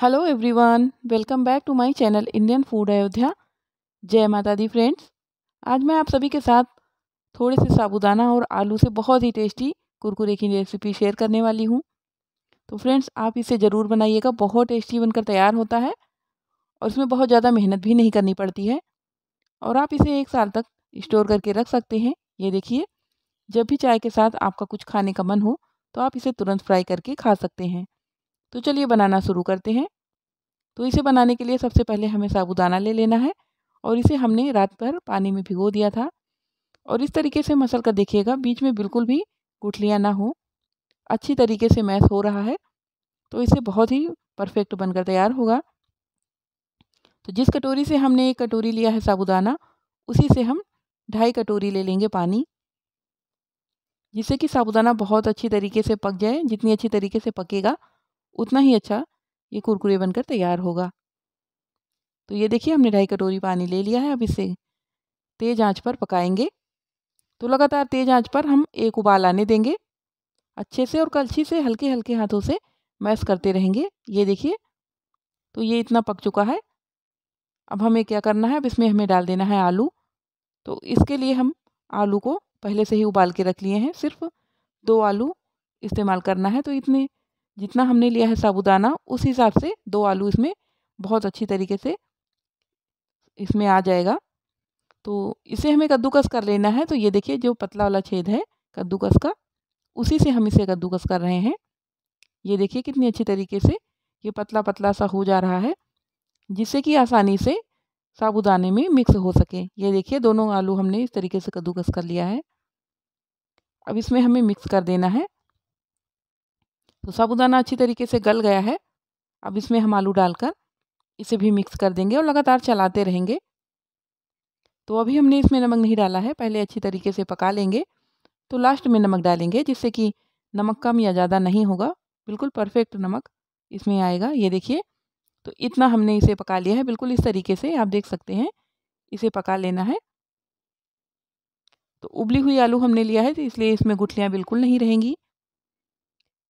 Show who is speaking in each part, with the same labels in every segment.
Speaker 1: hello everyone welcome back to my channel Indian food Ayodhya जय माता दी friends आज मैं आप सभी के साथ थोड़े से साबुदाना और आलू से बहुत ही टेस्टी कुरकुरे की रेसिपी शेयर करने वाली हूँ तो फ्रेंड्स आप इसे ज़रूर बनाइएगा बहुत टेस्टी बनकर तैयार होता है और इसमें बहुत ज़्यादा मेहनत भी नहीं करनी पड़ती है और आप इसे एक साल तक स्टोर करके रख सकते हैं ये देखिए जब भी चाय के साथ आपका कुछ खाने का मन हो तो आप इसे तुरंत फ्राई करके खा सकते हैं तो चलिए बनाना शुरू करते हैं तो इसे बनाने के लिए सबसे पहले हमें साबुदाना ले लेना है और इसे हमने रात भर पानी में भिगो दिया था और इस तरीके से मसल कर देखिएगा बीच में बिल्कुल भी गुठलियाँ ना हो अच्छी तरीके से मैश हो रहा है तो इसे बहुत ही परफेक्ट बनकर तैयार होगा तो जिस कटोरी से हमने एक कटोरी लिया है साबुदाना उसी से हम ढाई कटोरी ले लेंगे पानी जिससे कि साबुदाना बहुत अच्छी तरीके से पक जाए जितनी अच्छी तरीके से पकेगा उतना ही अच्छा ये कुरकुरे बनकर तैयार होगा तो ये देखिए हमने ढाई कटोरी पानी ले लिया है अब इसे तेज़ आंच पर पकाएंगे तो लगातार तेज़ आंच पर हम एक उबाल आने देंगे अच्छे से और कलछी से हल्के हल्के हाथों से मैश करते रहेंगे ये देखिए तो ये इतना पक चुका है अब हमें क्या करना है अब इसमें हमें डाल देना है आलू तो इसके लिए हम आलू को पहले से ही उबाल के रख लिए हैं सिर्फ दो आलू इस्तेमाल करना है तो इतने जितना हमने लिया है साबुदाना उस हिसाब से दो आलू इसमें बहुत अच्छी तरीके से इसमें आ जाएगा तो इसे हमें कद्दूकस कर लेना है तो ये देखिए जो पतला वाला छेद है कद्दूकस का उसी से हम इसे कद्दूकस कर रहे हैं ये देखिए कितनी अच्छी तरीके से ये पतला पतला सा हो जा रहा है जिससे कि आसानी से साबुदाने में मिक्स हो सके ये देखिए दोनों आलू हमने इस तरीके से कद्दूकस कर लिया है अब इसमें हमें मिक्स कर देना है तो साबुदाना अच्छी तरीके से गल गया है अब इसमें हम आलू डालकर इसे भी मिक्स कर देंगे और लगातार चलाते रहेंगे तो अभी हमने इसमें नमक नहीं डाला है पहले अच्छी तरीके से पका लेंगे तो लास्ट में नमक डालेंगे जिससे कि नमक कम या ज़्यादा नहीं होगा बिल्कुल परफेक्ट नमक इसमें आएगा ये देखिए तो इतना हमने इसे पका लिया है बिल्कुल इस तरीके से आप देख सकते हैं इसे पका लेना है तो उबली हुई आलू हमने लिया है तो इसलिए इसमें गुठलियाँ बिल्कुल नहीं रहेंगी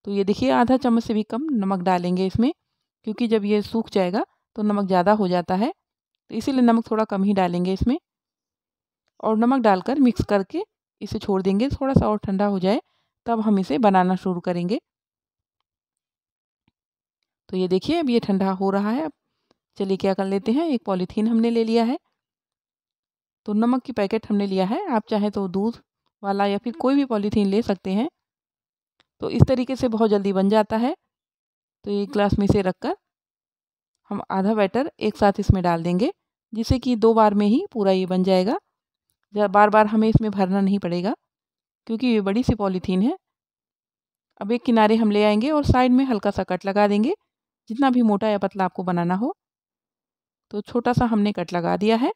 Speaker 1: तो ये देखिए आधा चम्मच से भी कम नमक डालेंगे इसमें क्योंकि जब ये सूख जाएगा तो नमक ज़्यादा हो जाता है तो इसीलिए नमक थोड़ा कम ही डालेंगे इसमें और नमक डालकर मिक्स करके इसे छोड़ देंगे थोड़ा सा और ठंडा हो जाए तब हम इसे बनाना शुरू करेंगे तो ये देखिए अब ये ठंडा हो रहा है अब चलिए क्या कर लेते हैं एक पॉलीथीन हमने ले लिया है तो नमक की पैकेट हमने लिया है आप चाहे तो दूध वाला या फिर कोई भी पॉलीथीन ले सकते हैं तो इस तरीके से बहुत जल्दी बन जाता है तो एक ग्लास में से रख कर हम आधा बैटर एक साथ इसमें डाल देंगे जिससे कि दो बार में ही पूरा ये बन जाएगा जा बार बार हमें इसमें भरना नहीं पड़ेगा क्योंकि ये बड़ी सी पॉलीथीन है अब एक किनारे हम ले आएंगे और साइड में हल्का सा कट लगा देंगे जितना भी मोटा या पतला आपको बनाना हो तो छोटा सा हमने कट लगा दिया है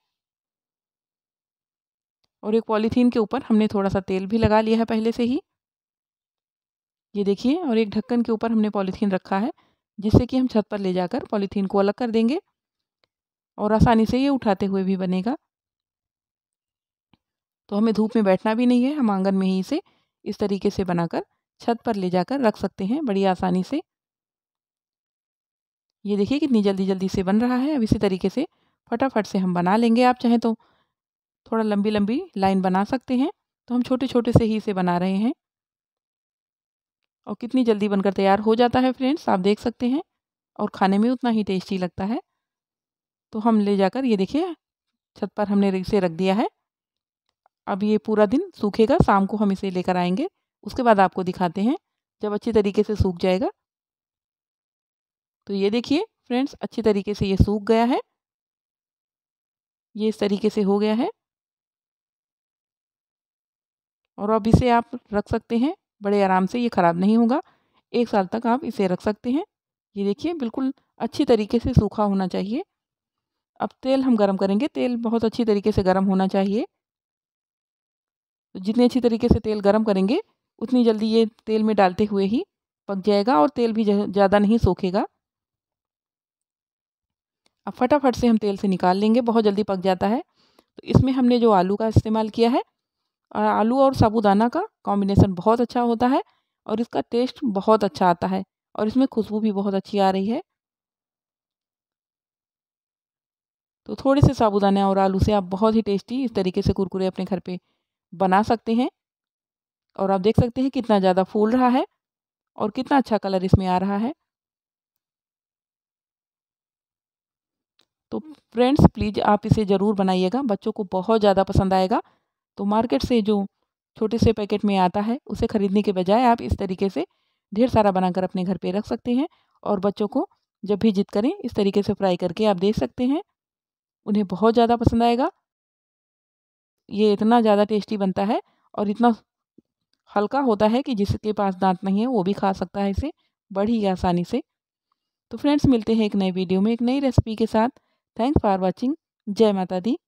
Speaker 1: और एक पॉलीथीन के ऊपर हमने थोड़ा सा तेल भी लगा लिया है पहले से ही ये देखिए और एक ढक्कन के ऊपर हमने पॉलीथीन रखा है जिससे कि हम छत पर ले जाकर पॉलीथीन को अलग कर देंगे और आसानी से ये उठाते हुए भी बनेगा तो हमें धूप में बैठना भी नहीं है हम आंगन में ही इसे इस तरीके से बनाकर छत पर ले जाकर रख सकते हैं बड़ी आसानी से ये देखिए कितनी जल्दी जल्दी से बन रहा है अब इसी तरीके से फटाफट से हम बना लेंगे आप चाहें तो थोड़ा लंबी लंबी लाइन बना सकते हैं तो हम छोटे छोटे से ही इसे बना रहे हैं और कितनी जल्दी बनकर तैयार हो जाता है फ्रेंड्स आप देख सकते हैं और खाने में उतना ही टेस्टी लगता है तो हम ले जाकर ये देखिए छत पर हमने इसे रख दिया है अब ये पूरा दिन सूखेगा शाम को हम इसे लेकर आएंगे उसके बाद आपको दिखाते हैं जब अच्छी तरीके से सूख जाएगा तो ये देखिए फ्रेंड्स अच्छी तरीके से ये सूख गया है ये इस तरीके से हो गया है और अब इसे आप रख सकते हैं बड़े आराम से ये ख़राब नहीं होगा एक साल तक आप इसे रख सकते हैं ये देखिए बिल्कुल अच्छी तरीके से सूखा होना चाहिए अब तेल हम गरम करेंगे तेल बहुत अच्छी तरीके से गरम होना चाहिए तो जितनी अच्छी तरीके से तेल गरम करेंगे उतनी जल्दी ये तेल में डालते हुए ही पक जाएगा और तेल भी ज़्यादा नहीं सूखेगा अब फटाफट से हम तेल से निकाल लेंगे बहुत जल्दी पक जाता है तो इसमें हमने जो आलू का इस्तेमाल किया है आलू और साबूदाना का कॉम्बिनेसन बहुत अच्छा होता है और इसका टेस्ट बहुत अच्छा आता है और इसमें खुशबू भी बहुत अच्छी आ रही है तो थोड़े से साबूदाने और आलू से आप बहुत ही टेस्टी इस तरीके से कुरकुरे अपने घर पे बना सकते हैं और आप देख सकते हैं कितना ज़्यादा फूल रहा है और कितना अच्छा कलर इसमें आ रहा है तो फ्रेंड्स प्लीज़ आप इसे ज़रूर बनाइएगा बच्चों को बहुत ज़्यादा पसंद आएगा तो मार्केट से जो छोटे से पैकेट में आता है उसे ख़रीदने के बजाय आप इस तरीके से ढेर सारा बनाकर अपने घर पे रख सकते हैं और बच्चों को जब भी जिद करें इस तरीके से फ्राई करके आप दे सकते हैं उन्हें बहुत ज़्यादा पसंद आएगा ये इतना ज़्यादा टेस्टी बनता है और इतना हल्का होता है कि जिसके पास दांत नहीं है वो भी खा सकता है इसे बड़ी आसानी से तो फ्रेंड्स मिलते हैं एक नए वीडियो में एक नई रेसिपी के साथ थैंक्स फॉर वॉचिंग जय माता दी